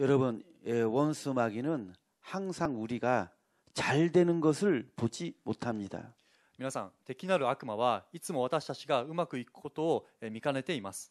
여러분, 예, 원수 마귀는 항상 우리가 잘 되는 것을 보지 못합니다. 皆さん、敵なる悪魔はいつも私たちがうまくいくことを見かねています. 예,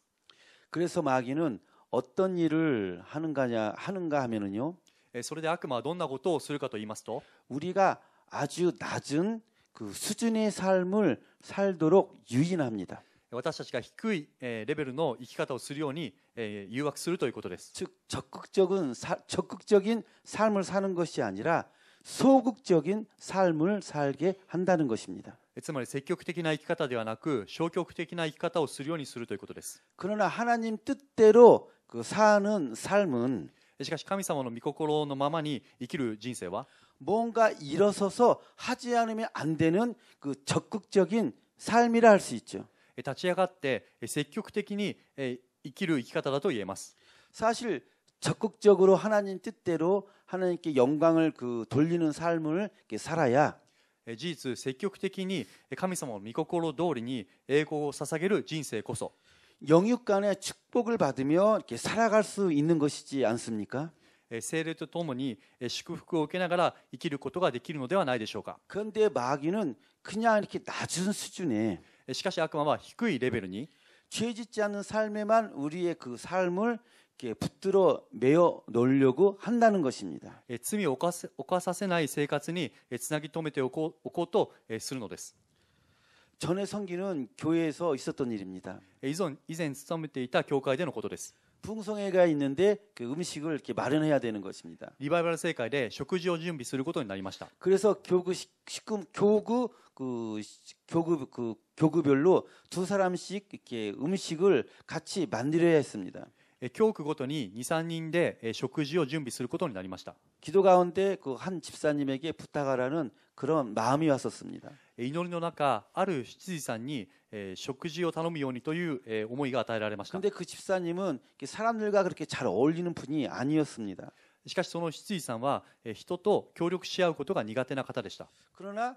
그래서 마귀는 어떤 일을 하는가냐 하는가 하면은요. それで悪魔はどんなことをするかと言いますと 예, 우리가 아주 낮은 그 수준의 삶을 살도록 유인합니다. 私たちが低いレベルの生き方をするように誘惑するということです。적극적인적극적인삶을사는것이아니라 소극적인 삶을 살게 한다는 것입니다. つまり積極的な生き方ではなく消極的な生き方をするようにするということです. 그러나 하나님 뜻대로 그 사는 삶은 しかし神様の御心のままに生きる人生は 뭔가 일어서서 하지 않으면 안 되는 그 적극적인 삶이라 할수 있죠. 立ち上がって積極的に生きる生き方だと言えます。さし적극적으로하나님뜻대로하나님께영광을그돌리는삶을살아야事実積極的に神様の御心通りに栄光を捧げる人生こそ영육간의축복을받으며이렇게살아갈수있는것이지않습니까精霊とともに祝福を受けながら生きることができるのではないでしょうか。그데마귀는그냥이렇게낮은수준에 しかし悪魔は低いレベルに죄 짓지 않는 삶에만 우리의 그 삶을 이렇게 붙들어 매어 놓으려고 한다는 것입니다. 罪を犯させない生活につなぎ止めておこうとするのです. 예, 예, 예, 전에 성기는 교회에서 있었던 일입니다. 以前勤めていた教会でのことです. 풍성회가 있는데 그 음식을 이렇게 마련해야 되는 것입니다. 리바이벌 회의で食事を準備することになりました. 그래서 교구 식금 교구 그교구교구별로두사람씩이렇게음식을같이만들어야했습니다教区ごとに2、3人で食事を準備することになりました。기도가운데그한집사님에게부탁하라는그런마음이왔었습니다祈りの中、ある執事さんに食事を頼むようにという思いが与えられました。근데그집사님은사람들과그렇게잘어울리는분이아니었습니다しかしその執事さんは人と協力し合うことが苦手な方でした。그러나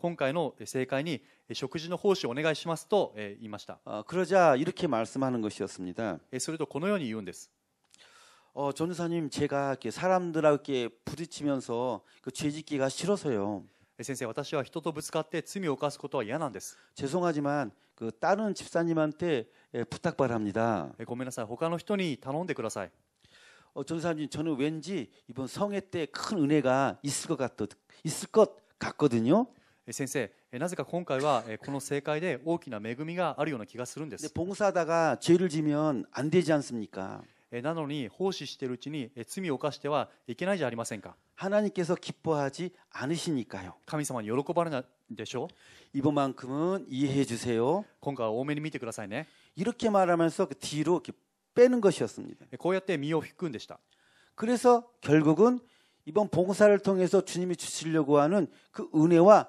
今回の正会に食事の奉仕をお願いしますと言いました。그러자이렇게말씀하는것이었습니다それとこのように言うんです。어전사님제가이렇게사람들하고이렇게부딪히면서그죄짓기가싫어서요先生私は人とぶつかって罪を犯すことは嫌なんです。죄송하지만그다른집사님한테부탁바랍니다ごめんなさい他の人に頼んでください。어전사님저는왠지이번성회때큰은혜가있을것같있을것같거든요先生なぜか今回はこの世界で大きな恵みがあるような気がするんです。봉사하다가죄를지면안되지않습니까なのに奉仕しているうちに罪を犯してはいけないじゃありませんか하나님께서기뻐하지않으시니까よ。神様に喜ばれないでしょう이번만큼은이해해주세요今回は多めに見てくださいね이렇게말하면서뒤로이렇게빼는것이었습니다こうやって身を引くんでした그래서결국은이번봉사를통해서주님이주시려고하는그은혜와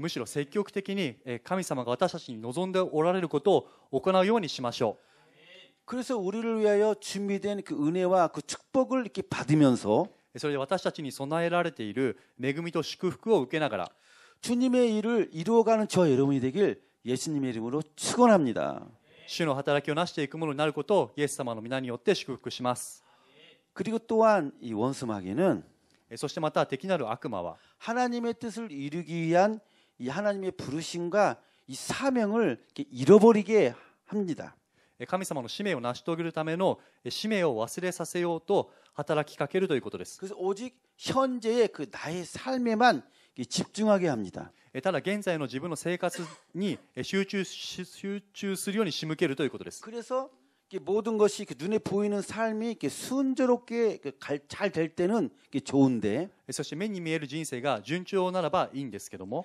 むしろ積極的に神様が私たちに望んでおられることを行うようにしましょう。그래서우리를위하여준비된그은혜와그축복을이렇게받으면え、それで私たちに備えられている恵みと祝福を受けながら주님의일을이루어가는저여러분이되길예수님의이름으로主の働きをなしていくものになることをイエス様の皆によって祝福します。そしてまた敵なる悪魔は하나님의뜻을이루기위한이 하나님의 부르심과 이 사명을 잃어버리게 합니다. 神様の使命を成し遂げるための使命を忘れさせようと働きかけるということです。그래서오직현재의그나의삶에만집중하게합니 다。 ただ現在の自分の生活に集中集中するように仕向けるということです。그래서 모든 것이 눈에 보이는 삶이 이렇게 순조롭게 잘 될 때는 좋은데. そして目に見える人生が順調ならばいいんですけども。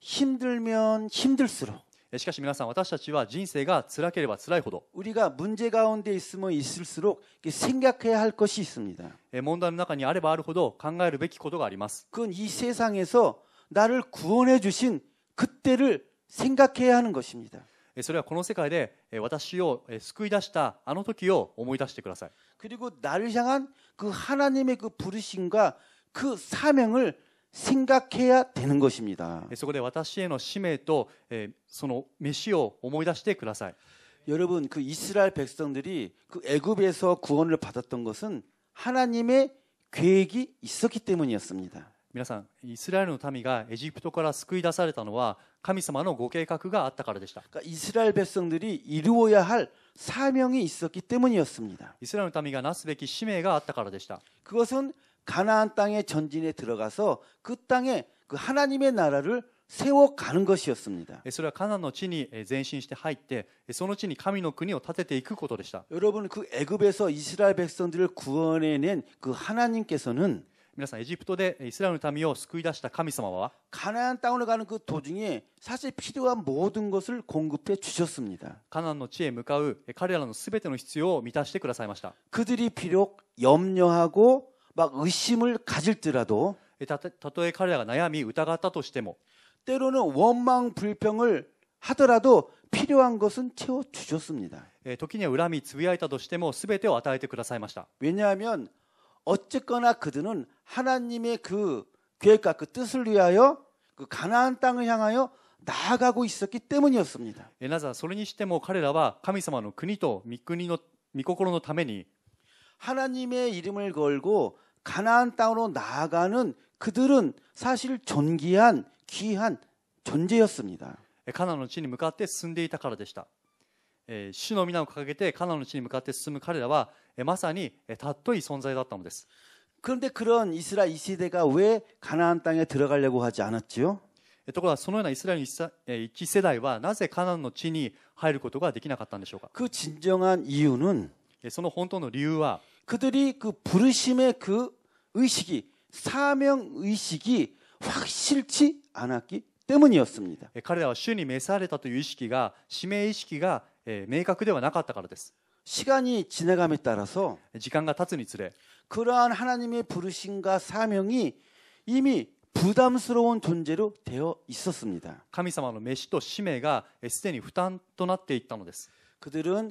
힘들면 힘들수록 しかし皆さん、私たちは人生が辛ければ辛いほど、 예, 우리가 문제 가운데 있으면 있을수록 이렇게 생각해야 할 것이 있습니다. えー問題の中にあればあるほど考えるべきことがあります。 예, 그건 이 세상에서 나를 구원해 주신 그때를 생각해야 하는 것입니다. えーそれはこの世界でえー私をえー救い出したあの時を思い出してください。 예, 그리고 나를 향한 그 하나님의 그 부르심과 그 사명을 생각해야되는것입니다そこで私への使命とその召しを思い出してください여러분그이스라엘백성들이그애굽에서구원을받았던것은하나님의계획이있었기때문이었습니다皆さん、イスラエルの民がエジプトから救い出されたのは神様のご計画があったからでした。イスラエル백성들이이루어야할사명이있었기때문이었습니 다。 イスラエルの民がなすべき使命があったからでした。그것은 가나안 땅의 전진에 들어가서 그 땅에 그 하나님의 나라를 세워 가는 것이었습니다. それはカナの地に前進して入ってその地に神の国を建てていくことでした. 예, 여러분 그 애굽에서 이스라엘 백성들을 구원해 낸그 하나님께서는 皆さんエジプトでイスラエルの民を救い出した神様は가나안 땅으로 가는 그 도중에 사실 필요한 모든 것을 공급해 주셨습니다. 가나안 の地へ向かう彼らのすべての必要を満たしてくださいました. 그들이 비록 염려하고 막 의심을 가질더라도 たたとえ彼らが悩み疑ったとしても 때로는 원망 불평을 하더라도 필요한 것은 채워 주셨습니다. 時に恨みつぶやいたとしても全てを与えてくださいました. 예, 왜냐하면 어쨌거나 그들은 하나님의 그 계획과 그 뜻을 위하여 그 가나안 땅을 향하여 나아가고 있었기 때문이었습니다. なぜそれにしても彼らは神様の国と御国の御心のために 예, 하나님의이름을걸고가나안땅으로나아가는그들은사실존귀한귀한존재였습니다가나안땅에向かって住んでいたからでした에主の皆を掲げて가나안땅에向かって進む彼らは에まさにたっとい存在だったのです그런데그런이스라엘2세대가왜가나안땅에들어가려고하지않았지요ところがそのようなイスラエル1世代はなぜカナンの地に入ることができなかったんでしょうか그진정한이유는その本当の理由は 그들이 그 부르심의 그 의식이 사명 의식이 확실치 않았기 때문이었습니다. 彼らは主に召されたという意識が使命意識が明確ではなかっからです 시간이 지나감에 따라서 그러한 하나님의 부르심과 사명이 이미 부담스러운 존재로 되어 있었습니다. 神様の召しと使命がすでに負担となっていったのです. 그들은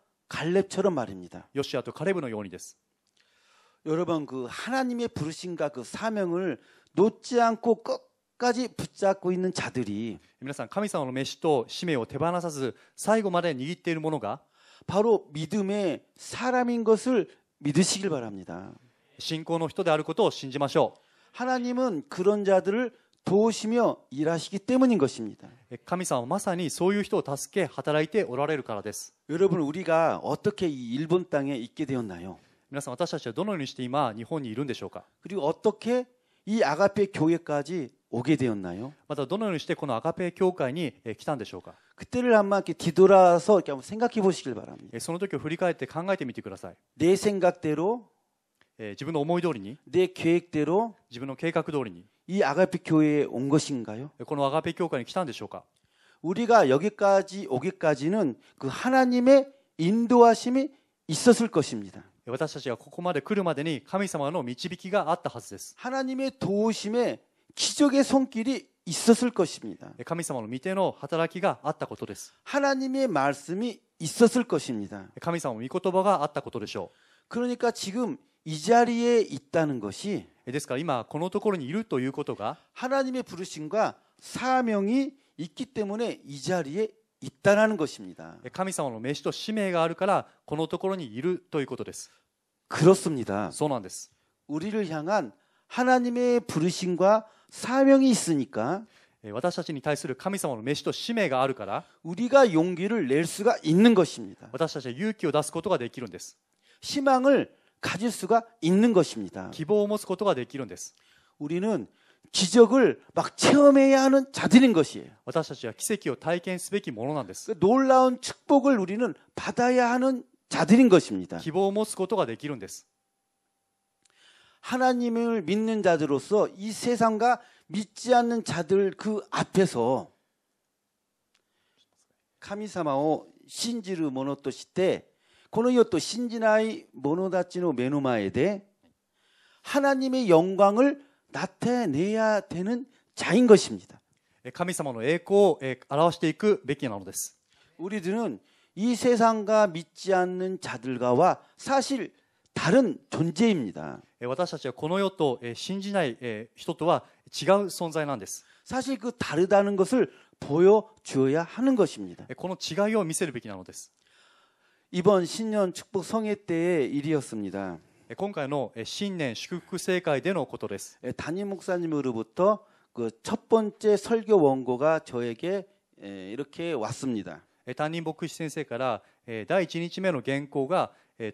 갈렙처럼 말입니다. 요시아도 갈렙의 요원이です. 여러분 그 하나님의 부르심과 그 사명을 놓지 않고 끝까지 붙잡고 있는 자들이 皆さん神様메시しと使命を手나사ず最後まで握っている 모노가 바로 믿음의 사람인 것을 믿으시길 바랍니다. 신고の人であることを信じましょう 하나님은 그런 자들을 도우시며일하시기때神様まさにそういう人を助け働いておられるからです皆さん私たちはどのようにして今日本にいるんでしょうか그리고어떻게이아가페교회까지오게되었나요またどのようにしてこのアガペ教会に来たんでしょうか그때를한번뒤돌아서생각해보시길바랍니다その時を振り返って考えてみてください내생각대로自分の思い通りに、自分の計画通りに、이 아가페 교회에 온 것인가요? このアガペ教会に来たんでしょ 우리가 여기까지 오기까지는 그 하나님의 인도하심이 있었을 것입니다. 私たちがここまで来るまでに神様の導きがあったはずです 하나님의 도우심에 기적의 손길이 있었을 것입니다. 神様の御手の働きがあったことです 하나님의 말씀이 있었을 것입니다. 神様の御言葉があったことでしょう 그러니까 지금 이 자리에 있다는 것이 ですから今このところにいるということが하나님의부르심과사명이있기때문에이자리에있다라는것입니다神様の召しと使命があるからこのところにいるということです그렇습니다そうなんです우리를향한하나님의부르심과사명이있으니까私たちに対する神様の召しと使命があるから私たちは勇気を出すことができるんです。希望を 가질 수가 있는 것입니다. 希望を持つことができるんです. 우리는 기적을 막 체험해야 하는 자들인 것이에요. 私たちは奇跡を体験すべきものなんです. 그 놀라운 축복을 우리는 받아야 하는 자들인 것입니다. 希望を持つことができるんです. 하나님을 믿는 자들로서 이 세상과 믿지 않는 자들 그 앞에서 카미사마오 신지르 모노토시 때 この世と信じない者たちの目の前で하나님의 영광을 나타내야 되는 자인 것입니다. 神様の栄光を表していくべきなのです. 우리들은 이 세상과 믿지 않는 자들과와 사실 다른 존재입니다. 私たちはこの世と信じない人とは違う存在なんです. 사실 그 다르다는 것을 보여주어야 하는 것입니다. この違いを見せるべきなのです. 이번 신년 축복 성회 때의 일이었습니다. 今回の新年祝福聖会でのことです。담임목사님으로부터그 첫번째설교원고가저에게이렇게왔습니다。担任牧師先生から第1日目の原稿が届いた時です。 예, 예,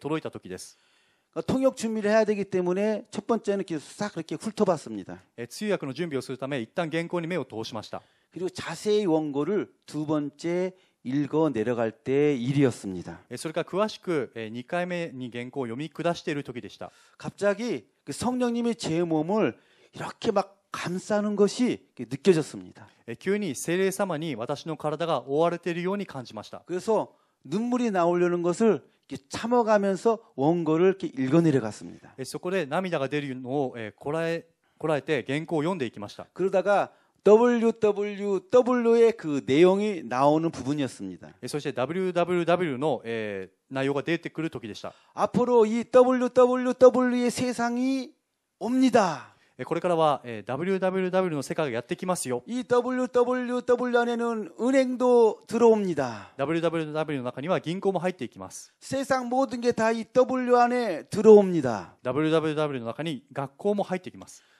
예, 통역 준비를 해야 되기 때문에 첫 번째는 이렇게 싹 이렇게 훑어봤습니다. 통역의 준비를 するため 일단 原稿に目を通しました. 그리고 자세히 원고를 두 번째 읽어 내려갈 때의 일이었습니다. それから詳しく2回目に原稿を読み下している時でした. 갑자기 성령님의 제 몸을 이렇게 막 감싸는 것이 느껴졌습니다. 急に聖霊様に私の体が覆われているように感じました. 그래서 눈물이 나오려는 것을 참아가면서 원고를 이렇게 읽어 내려갔습니다. そこで涙が出るのをこらえこらえて原稿を読んでいきました. 그러다가 www의 그 내용이 나오는 부분이었습니다. そして www の、えー、内容が出てくる時でした。 앞으로 이 www의 세상이 옵니다. これからは、えー、www の世界がやってきますよ。이 www 안에는 은행도 들어옵니다. www の中には銀行も入っていきます。세상 모든 게다이 w 안에 들어옵니다. www の中に学校も入ってきます。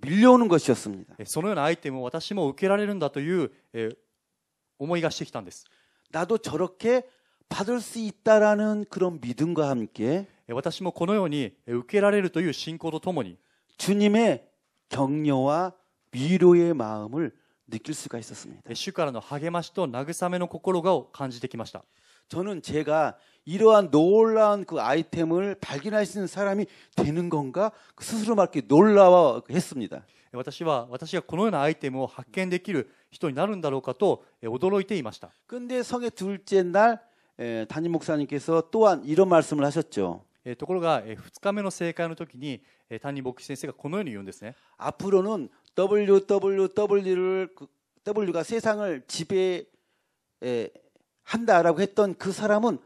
밀려오는 것이었습니다. そのようなアイテムを私も受けられるんだという思いがしてきたんです. 나도 저렇게 받을 수 있다라는 그런 믿음과 함께 私もこのように受けられるという信仰とともに 주님의 격려와 위로의 마음을 느낄 수가 있었습니다. 주님의励ましと慰めの心を感じてきました. 저는 제가 이러한 놀라운 그 아이템을 발견할 수 있는 사람이 되는 건가 그 스스로 막게 놀라워했습니다. 私は私がこのようなアイテムを発見できる人になるんだろうかと驚いていました. 근데 성의 둘째 날 에, 예, 담임 목사님께서 또한 이런 말씀을 하셨죠. ところが2日目の正解の時に谷牧師先生がこのように言うんですね。 예, 예, 앞으로는 WWW를 W가 그, 세상을 지배 한다라고 했던 그 사람은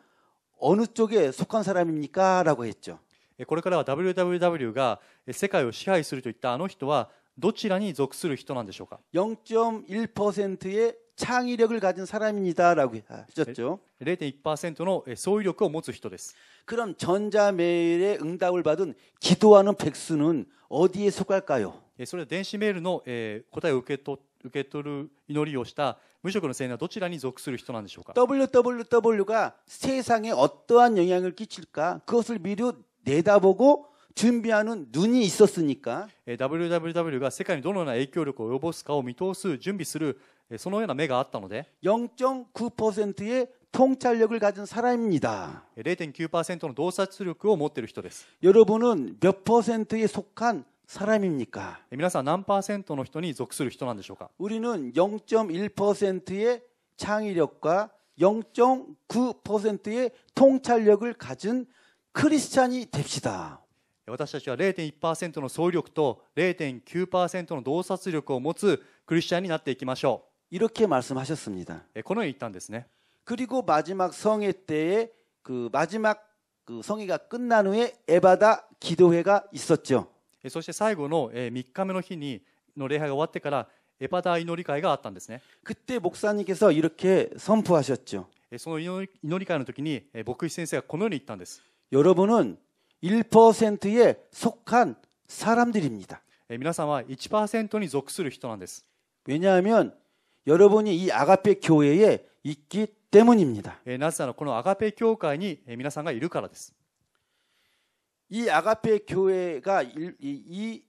어느 쪽에 속한 사람입니까? 라고 했죠. これからは WWW が世界を支配するといったあの人はどちらに属する人なんでしょうか0.1%의 창의력을 가진 사람입니다라고 하셨죠. 0.1%의 소유력을 持つ人です. 그럼 전자 메일의 응답을 받은 기도하는 백수는 어디에 속할까요? それ電子メールの答えを受け取る祈りをした無職の青年はどちらに属する人なんでしょうか WWW가 세상에 어떠한 영향을 끼칠까 그것을 미리 내다보고 준비하는 눈이 있었으니까 WWW가 세계에 どのような影響力を及ぼすかを見通す準備するそのような目があったので 0.9%의 통찰력을 가진 사람입니다. 0.9%의洞察力を持っている人です. 여러분은 몇 퍼센트에 속한 사람입니까? 皆さん何パーセントの人に属する人なんでしょうか? 우리는 0.1%의 창의력과 0.9%의 통찰력을 가진 크리스찬이 됩시다. 私たちは0.1%の総力と0.9%の洞察力を持つクリスチャンになっていきましょう。이렇게말씀하셨습니 다。 このように言ったんですね。그리고마지막성회때에그마지막그성회가끝난후에에바다기도회가있었죠 そして最後の3日目の日にの礼拝が終わってからエパダ祈り会があったんですね。그때목사님께서이렇게선포하셨죠その祈り会の時に牧師先生がこのように言ったんです。여러분은1%에속한사람들입니 다。 皆さんは1%に属する人なんです。왜냐하면여러분이이아가페교회에있기때문입니 다。 なぜならこのアガペ教会に皆さんがいるからです。이 아가페 교회가 일, 이, 이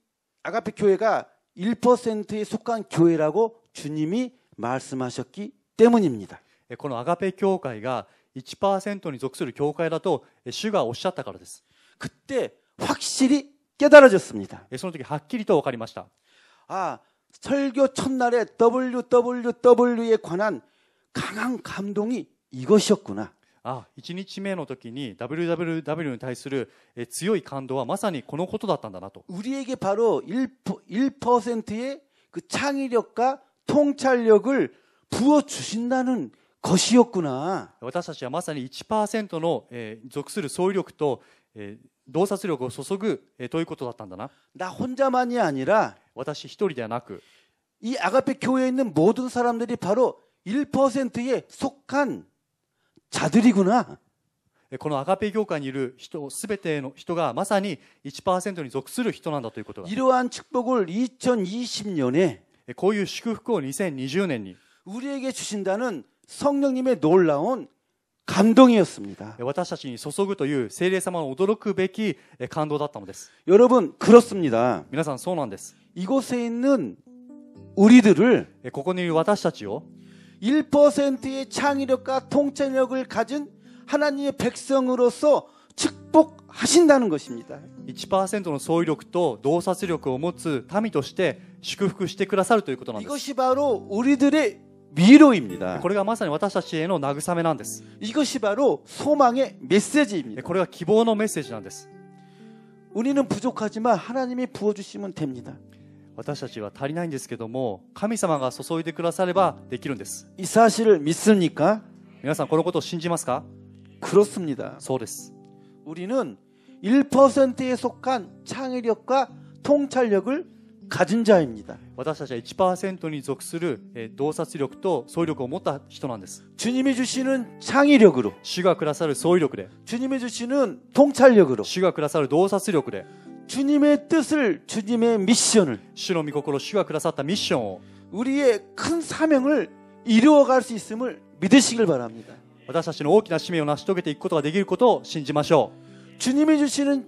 아가페 교회가 1의 속한 교회라고 주님이 말씀하셨기 때문입니다. 이 예, 아가페 교회가 1에속する교회라と主가오셨다ゃったからです그때확실히깨달아졌습니 다。 예の時は확실히と分かりましたあ설교첫날에 아, WWW에 관한 강한 감동이 이것이었구나. あ1日目の時に WWW に対する強い感動はまさにこのことだったんだなと。우리에게바로 1%, 1%의그창의력과통찰력을부어주신다는것이었구나私たちはまさに1%の、え属する総力と、え洞察力を注ぐ、えということだったんだな。나혼자만이아니라私一人ではなく이아가페교회에있는모든사람들이바로1%에속한자들이구나このアガペ業界にいる人すべての人がまさに1%に属する人なんだということが이러한축복을2020년에こういう祝福を2020年に우리에게주신다는성령님의놀라운감동이었습니다私たちに注ぐという聖霊様の驚くべき感動だったのです여러분그렇습니다皆さんそうなんです이곳에있는우리들을ここにいる私たちを 1%의 창의력과 통찰력을 가진 하나님의 백성으로서 축복하신다는 것입니다. 1%の 創意力と洞察力を持つ民として祝福してくださるということなんです. 이것이 바로 우리들의 위로입니다. これがまさに私たちへの慰めなんです. 이것이 바로 소망의 메시지입니다. これが希望のメッセージなんです. 네, 우리는 부족하지만 하나님이 부어 주시면 됩니다. 私たちは足りないんですけども神様が注いでくださればできるんです。皆さんこのことを信じますかそうです。우리는1%에속한창의력과통찰력을가진자입니다私たちは1%に属する洞察力と総유력持った人なんです주님이주시는창의력으로주가さる소유력で주님이주시는통찰력으로주가くださる洞察力で 주님의 뜻을 주님의 미션을 主の御心主がくださったミッション 우리의 큰 사명을 이루어갈 수 있음을 믿으시길 바랍니다. 私たちの大きな使命を成し遂げていくことができることを信じましょう。 주님이 주시는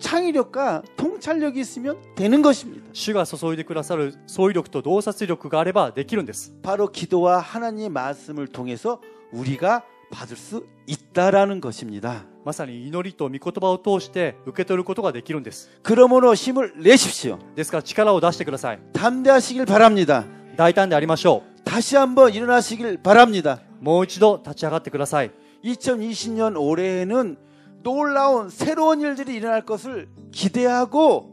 창의력과 통찰력이 있으면 되는 것입니다. 主が注いでくださる創意力と洞察力があればできるんです。 바로 기도와 하나님의 말씀을 통해서 우리가 받을수있다라는것입니다まさに祈りと御言葉を通して受け取ることができるんです。그러므로힘을내십시오ですから力を出してください。담대하시길바랍니다大胆でありましょう。다시한번일어나시길바랍니다もう一度立ち上がってください。2020년올해에는놀라운새로운일들이일어날것을기대하고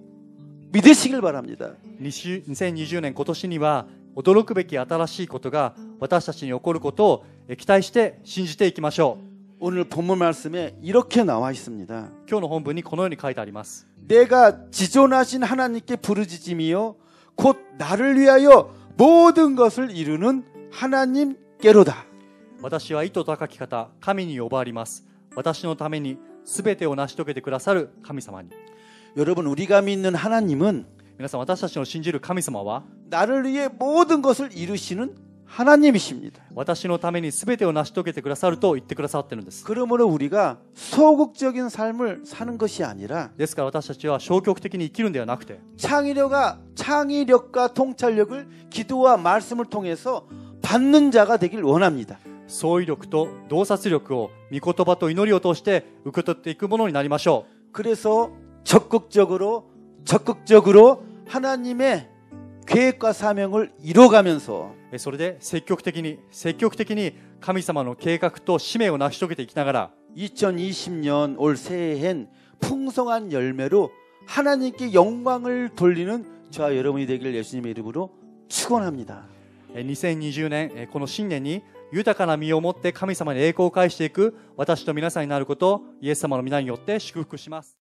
믿으시길바랍니다2020년今年には驚くべき新しいことが私たちに起こることを期待して信じていきましょう。오늘본문말씀에이렇게나와있습니다今日の本文にこのように書いてあります。내가지존하신하나님께부르짖음이요곧나를위하여모든것을이루는하나님께로다私は意図高き方、神に呼ばわります。私のためにすべてを成し遂げてくださる神様に。여러분우리가믿는하나님은皆さん私たちの信じる神様は 나를 위해 모든 것을 이루시는 하나님이십니다. 私のために全てを成し遂げてくださると言ってくださってるんです。 그러므로 우리가 소극적인 삶을 사는 것이 아니라 ですから私たちは消極的に生きるんではなくて 창의력과 창의력과 통찰력을 기도와 말씀을 통해서 받는 자가 되길 원합니다. 創意力と洞察力を御言葉と祈りを通して受け取っていくものになりましょう。 그래서 적극적으로 적극적으로 하나님의 계획과 사명을 이뤄가면서 それで積極的に積極的に神様の計画と使命を成し遂げていきながら2020년 올 새해엔 풍성한 열매로 하나님께 영광을 돌리는 저와 여러분이 되기를 예수님의 이름으로 축원합니다. 2020年この新年に豊かな実を持って神様に栄光を返していく私と皆さんになることをイエス様の皆によって祝福します。